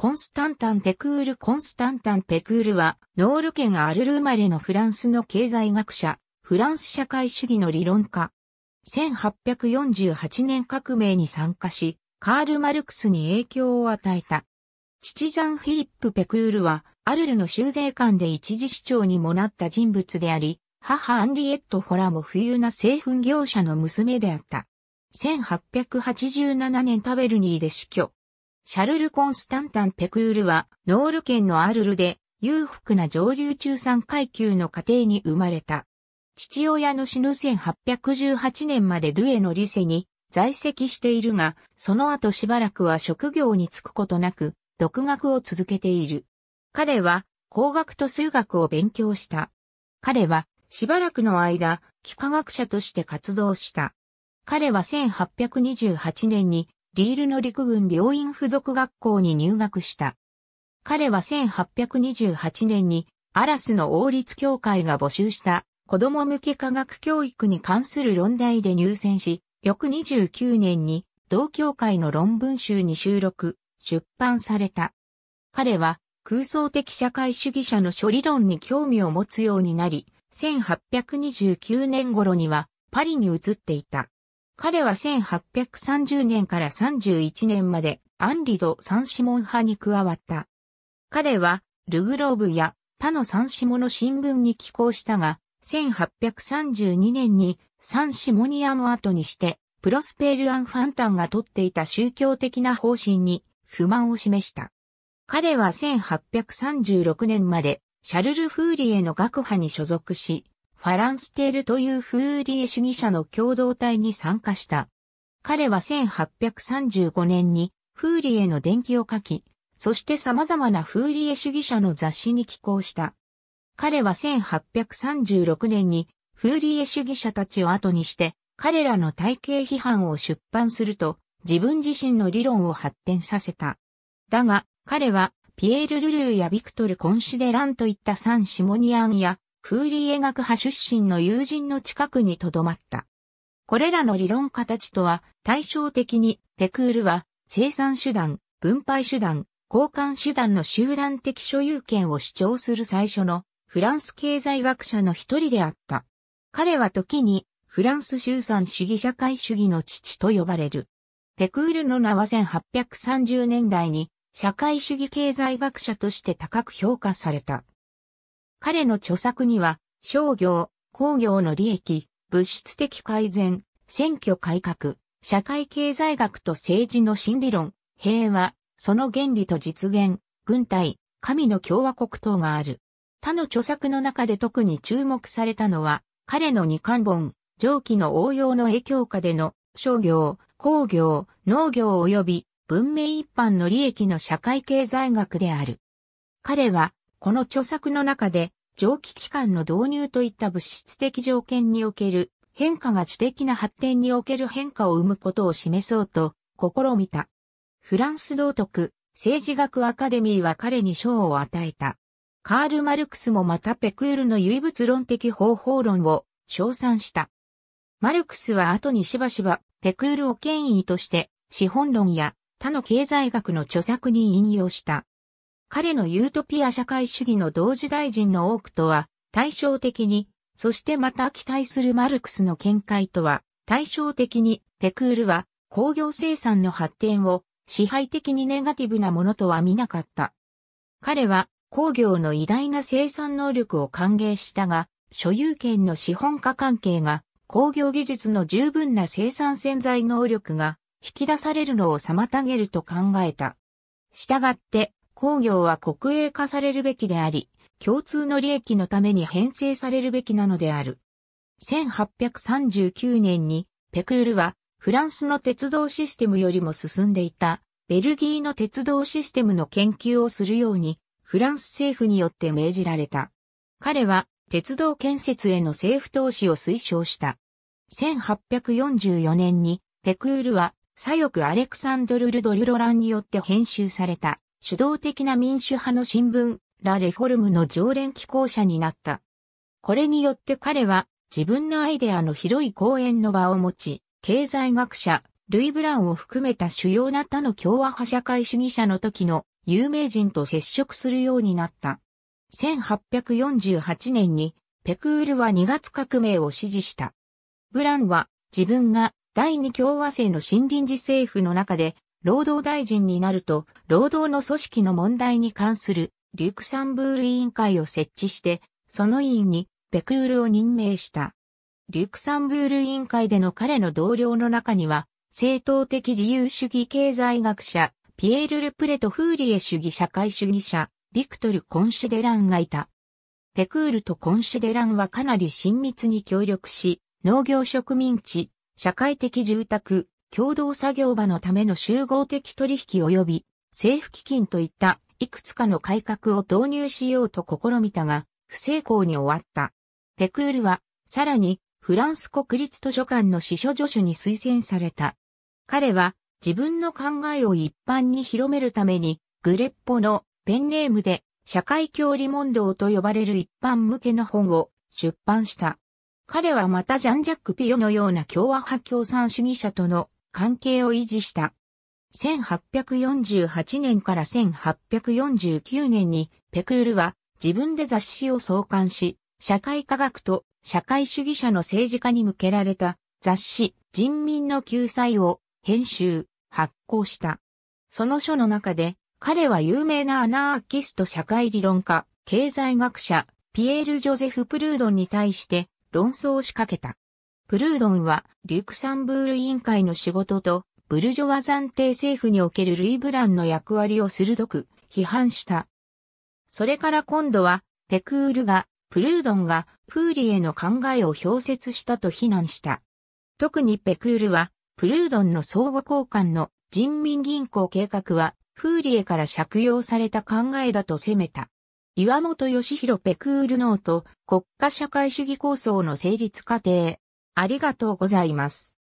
コンスタンタン・ペクールコンスタンタン・ペクールは、ノール県アルル生まれのフランスの経済学者、フランス社会主義の理論家。1848年革命に参加し、カール・マルクスに影響を与えた。父ジャン・フィリップ・ペクールは、アルルの修税官で一時市長にもなった人物であり、母アンリエット・ホラも富裕な製粉業者の娘であった。1887年タベルニーで死去。シャルル・コンスタンタン・ペクールは、ノール県のアルルで、裕福な上流中産階級の家庭に生まれた。父親の死ぬ1818年までドゥエのリセに在籍しているが、その後しばらくは職業に就くことなく、独学を続けている。彼は工学と数学を勉強した。彼はしばらくの間、幾何学者として活動した。彼は1828年にリールの陸軍病院附属学校に入学した。彼は1828年にアラスの王立協会が募集した子供向け科学教育に関する論題で入選し、翌29年に同協会の論文集に収録、出版された。彼は空想的社会主義者の処理論に興味を持つようになり、1829年頃にはパリに移っていた。彼は1830年から31年までアンリド・サンシモン派に加わった。彼はルグローブや他のサンシモの新聞に寄稿したが、1832年にサンシモニアの後にして、プロスペルアン・ファンタンが取っていた宗教的な方針に不満を示した。彼は1836年までシャルル・フーリエの学派に所属し、ファランステールというフーリエ主義者の共同体に参加した。彼は1835年にフーリエの伝記を書き、そして様々なフーリエ主義者の雑誌に寄稿した。彼は1836年にフーリエ主義者たちを後にして、彼らの体系批判を出版すると、自分自身の理論を発展させた。だが、彼は、ピエール・ルルーやビクトル・コンシデランといったサン・シモニアンや、フーリーエ学派出身の友人の近くに留まった。これらの理論家たちとは対照的に、ペクールは生産手段、分配手段、交換手段の集団的所有権を主張する最初のフランス経済学者の一人であった。彼は時にフランス集産主義社会主義の父と呼ばれる。ペクールの名は1830年代に社会主義経済学者として高く評価された。彼の著作には、商業、工業の利益、物質的改善、選挙改革、社会経済学と政治の新理論、平和、その原理と実現、軍隊、神の共和国等がある。他の著作の中で特に注目されたのは、彼の二巻本、上記の応用の影響下での商業、工業、農業及び文明一般の利益の社会経済学である。彼はこの著作の中で、蒸気機関の導入といった物質的条件における変化が知的な発展における変化を生むことを示そうと試みた。フランス道徳政治学アカデミーは彼に賞を与えた。カール・マルクスもまたペクールの唯物論的方法論を称賛した。マルクスは後にしばしばペクールを権威として資本論や他の経済学の著作に引用した。彼のユートピア社会主義の同時代人の多くとは対照的に、そしてまた期待するマルクスの見解とは対照的に、ペクールは工業生産の発展を支配的にネガティブなものとは見なかった。彼は工業の偉大な生産能力を歓迎したが、所有権の資本化関係が工業技術の十分な生産潜在能力が引き出されるのを妨げると考えた。したがって工業は国営化されるべきであり、共通の利益のために編成されるべきなのである。1839年に、ペクールは、フランスの鉄道システムよりも進んでいた、ベルギーの鉄道システムの研究をするように、フランス政府によって命じられた。彼は、鉄道建設への政府投資を推奨した。1844年に、ペクールは、左翼アレクサンドル・ルド・リュロランによって編集された、主導的な民主派の新聞、ラ・レフォルムの常連寄稿者になった。これによって彼は自分のアイデアの広い講演の場を持ち、経済学者、ルイ・ブランを含めた主要な他の共和派社会主義者の時の有名人と接触するようになった。1848年にペクールは2月革命を支持した。ブランは自分が第二共和制の新臨時政府の中で労働大臣になると、労働の組織の問題に関するリュクサンブール委員会を設置して、その委員にペクールを任命した。リュクサンブール委員会での彼の同僚の中には、政党的自由主義経済学者、ピエール・ルプレト・フーリエ主義社会主義者、ビクトル・コンシデランがいた。ペクールとコンシデランはかなり親密に協力し、農業植民地、社会的住宅、共同作業場のための集合的取引及び政府基金といったいくつかの改革を導入しようと試みたが、不成功に終わった。ペクールは、さらに、フランス国立図書館の司書助手に推薦された。彼は、自分の考えを一般に広めるために、グレッポのペンネームで、社会教理問答と呼ばれる一般向けの本を出版した。彼はまたジャン・ジャック・ピオのような共和派共産主義者との関係を維持した。1848年から1849年にペクールは自分で雑誌を創刊し、社会科学と社会主義者の政治家に向けられた雑誌人民の救済を編集、発行した。その書の中で彼は有名なアナーキスト社会理論家、経済学者、ピエール・ジョゼフ・プルードンに対して論争を仕掛けた。プルードンは、リュクサンブール委員会の仕事と、ブルジョワ暫定政府におけるルイ・ブランの役割を鋭く批判した。それから今度は、ペクールが、プルードンが、プーリへの考えを表説したと非難した。特にペクールは、プルードンの相互交換の人民銀行計画は、フーリエから借用された考えだと責めた。岩本義弘ペクールノート、国家社会主義構想の成立過程、ありがとうございます。